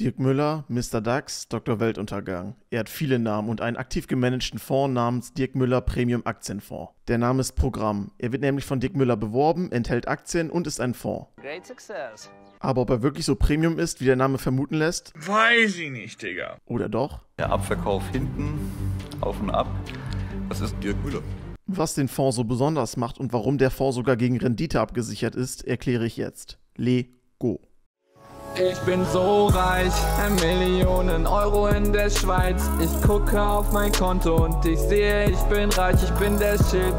Dirk Müller, Mr. DAX, Dr. Weltuntergang. Er hat viele Namen und einen aktiv gemanagten Fonds namens Dirk Müller Premium Aktienfonds. Der Name ist Programm. Er wird nämlich von Dirk Müller beworben, enthält Aktien und ist ein Fonds. Great success. Aber ob er wirklich so Premium ist, wie der Name vermuten lässt? Weiß ich nicht, Digga. Oder doch? Der Abverkauf hinten, auf und ab. Das ist Dirk Müller. Was den Fonds so besonders macht und warum der Fonds sogar gegen Rendite abgesichert ist, erkläre ich jetzt. Lego. Ich bin so reich, ein Millionen Euro in der Schweiz. Ich gucke auf mein Konto und ich sehe, ich bin reich, ich bin der Shit.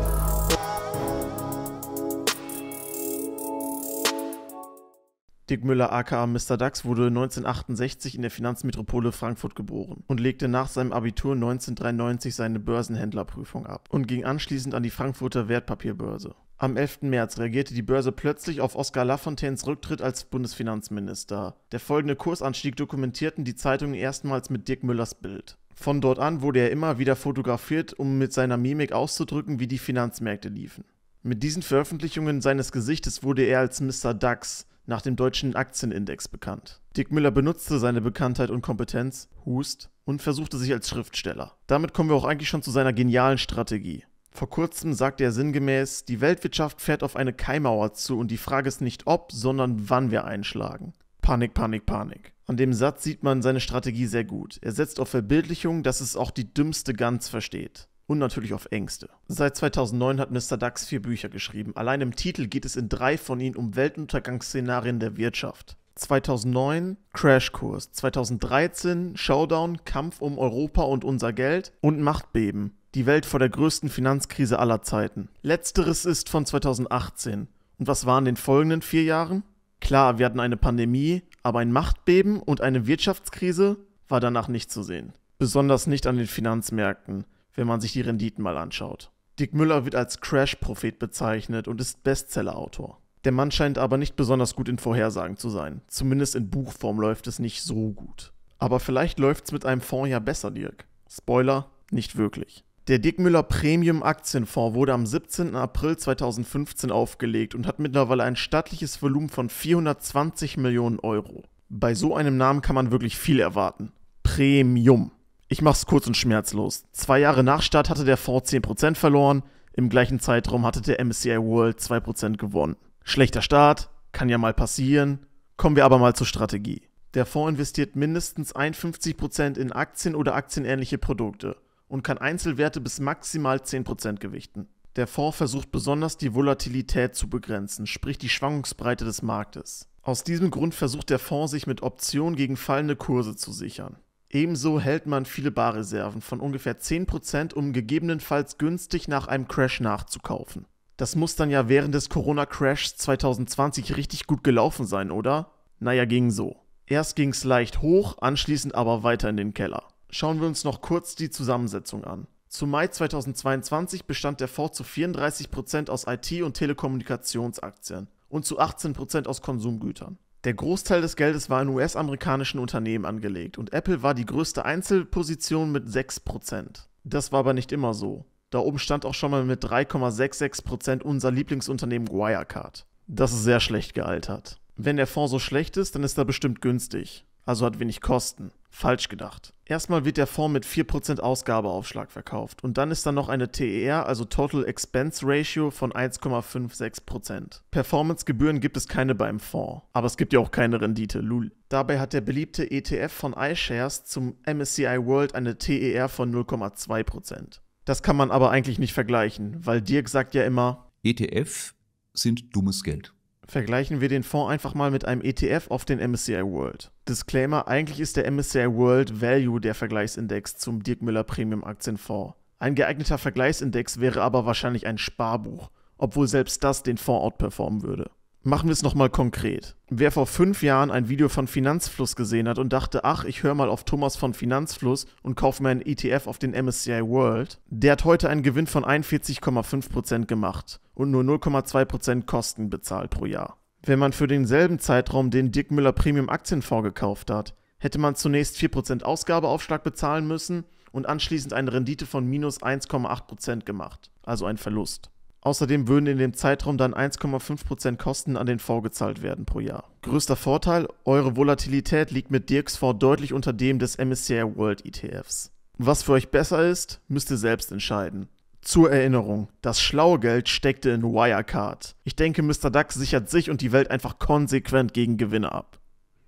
Dick Müller aka Mr. Dax wurde 1968 in der Finanzmetropole Frankfurt geboren und legte nach seinem Abitur 1993 seine Börsenhändlerprüfung ab und ging anschließend an die Frankfurter Wertpapierbörse. Am 11. März reagierte die Börse plötzlich auf Oskar Lafontaines Rücktritt als Bundesfinanzminister. Der folgende Kursanstieg dokumentierten die Zeitungen erstmals mit Dirk Müllers Bild. Von dort an wurde er immer wieder fotografiert, um mit seiner Mimik auszudrücken, wie die Finanzmärkte liefen. Mit diesen Veröffentlichungen seines Gesichtes wurde er als Mr. DAX nach dem deutschen Aktienindex bekannt. Dirk Müller benutzte seine Bekanntheit und Kompetenz, Hust, und versuchte sich als Schriftsteller. Damit kommen wir auch eigentlich schon zu seiner genialen Strategie. Vor kurzem sagte er sinngemäß, die Weltwirtschaft fährt auf eine Keimauer zu und die Frage ist nicht ob, sondern wann wir einschlagen. Panik, Panik, Panik. An dem Satz sieht man seine Strategie sehr gut. Er setzt auf Verbildlichung, dass es auch die dümmste Gans versteht. Und natürlich auf Ängste. Seit 2009 hat Mr. Dax vier Bücher geschrieben. Allein im Titel geht es in drei von ihnen um Weltuntergangsszenarien der Wirtschaft. 2009 Crashkurs, 2013 Showdown Kampf um Europa und unser Geld und Machtbeben. Die Welt vor der größten Finanzkrise aller Zeiten. Letzteres ist von 2018. Und was war in den folgenden vier Jahren? Klar, wir hatten eine Pandemie, aber ein Machtbeben und eine Wirtschaftskrise war danach nicht zu sehen. Besonders nicht an den Finanzmärkten, wenn man sich die Renditen mal anschaut. Dick Müller wird als Crash-Prophet bezeichnet und ist Bestseller-Autor. Der Mann scheint aber nicht besonders gut in Vorhersagen zu sein. Zumindest in Buchform läuft es nicht so gut. Aber vielleicht läuft es mit einem Fonds ja besser, Dirk. Spoiler, nicht wirklich. Der Dickmüller Premium Aktienfonds wurde am 17. April 2015 aufgelegt und hat mittlerweile ein stattliches Volumen von 420 Millionen Euro. Bei so einem Namen kann man wirklich viel erwarten. Premium. Ich mach's kurz und schmerzlos. Zwei Jahre nach Start hatte der Fonds 10% verloren, im gleichen Zeitraum hatte der MSCI World 2% gewonnen. Schlechter Start, kann ja mal passieren. Kommen wir aber mal zur Strategie. Der Fonds investiert mindestens 51% in Aktien oder aktienähnliche Produkte und kann Einzelwerte bis maximal 10% gewichten. Der Fonds versucht besonders die Volatilität zu begrenzen, sprich die Schwankungsbreite des Marktes. Aus diesem Grund versucht der Fonds sich mit Optionen gegen fallende Kurse zu sichern. Ebenso hält man viele Barreserven von ungefähr 10%, um gegebenenfalls günstig nach einem Crash nachzukaufen. Das muss dann ja während des Corona-Crashs 2020 richtig gut gelaufen sein, oder? Naja, ging so. Erst ging es leicht hoch, anschließend aber weiter in den Keller schauen wir uns noch kurz die Zusammensetzung an. Zu Mai 2022 bestand der Fonds zu 34% aus IT- und Telekommunikationsaktien und zu 18% aus Konsumgütern. Der Großteil des Geldes war in US-amerikanischen Unternehmen angelegt und Apple war die größte Einzelposition mit 6%. Das war aber nicht immer so. Da oben stand auch schon mal mit 3,66% unser Lieblingsunternehmen Wirecard. Das ist sehr schlecht gealtert. Wenn der Fonds so schlecht ist, dann ist er bestimmt günstig also hat wenig Kosten. Falsch gedacht. Erstmal wird der Fonds mit 4% Ausgabeaufschlag verkauft und dann ist da noch eine TER, also Total Expense Ratio von 1,56%. Performancegebühren gibt es keine beim Fonds, aber es gibt ja auch keine Rendite, lul. Dabei hat der beliebte ETF von iShares zum MSCI World eine TER von 0,2%. Das kann man aber eigentlich nicht vergleichen, weil Dirk sagt ja immer, ETF sind dummes Geld. Vergleichen wir den Fonds einfach mal mit einem ETF auf den MSCI World. Disclaimer, eigentlich ist der MSCI World Value der Vergleichsindex zum Dirk Müller Premium Aktienfonds. Ein geeigneter Vergleichsindex wäre aber wahrscheinlich ein Sparbuch, obwohl selbst das den Fonds outperformen würde. Machen wir es nochmal konkret. Wer vor fünf Jahren ein Video von Finanzfluss gesehen hat und dachte, ach, ich höre mal auf Thomas von Finanzfluss und kaufe mir einen ETF auf den MSCI World, der hat heute einen Gewinn von 41,5% gemacht und nur 0,2% Kosten bezahlt pro Jahr. Wenn man für denselben Zeitraum den Dick Müller Premium Aktienfonds gekauft hat, hätte man zunächst 4% Ausgabeaufschlag bezahlen müssen und anschließend eine Rendite von minus 1,8% gemacht, also ein Verlust. Außerdem würden in dem Zeitraum dann 1,5% Kosten an den Fonds gezahlt werden pro Jahr. Größter Vorteil, eure Volatilität liegt mit Dirks Fonds deutlich unter dem des MSCI World ETFs. Was für euch besser ist, müsst ihr selbst entscheiden. Zur Erinnerung, das schlaue Geld steckte in Wirecard. Ich denke, Mr. Duck sichert sich und die Welt einfach konsequent gegen Gewinne ab.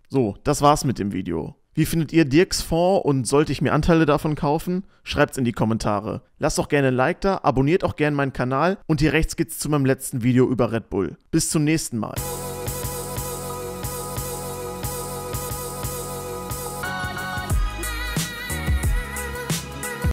So, das war's mit dem Video. Wie findet ihr Dirks Fonds und sollte ich mir Anteile davon kaufen? Schreibt's in die Kommentare. Lasst auch gerne ein Like da, abonniert auch gerne meinen Kanal und hier rechts geht's zu meinem letzten Video über Red Bull. Bis zum nächsten Mal.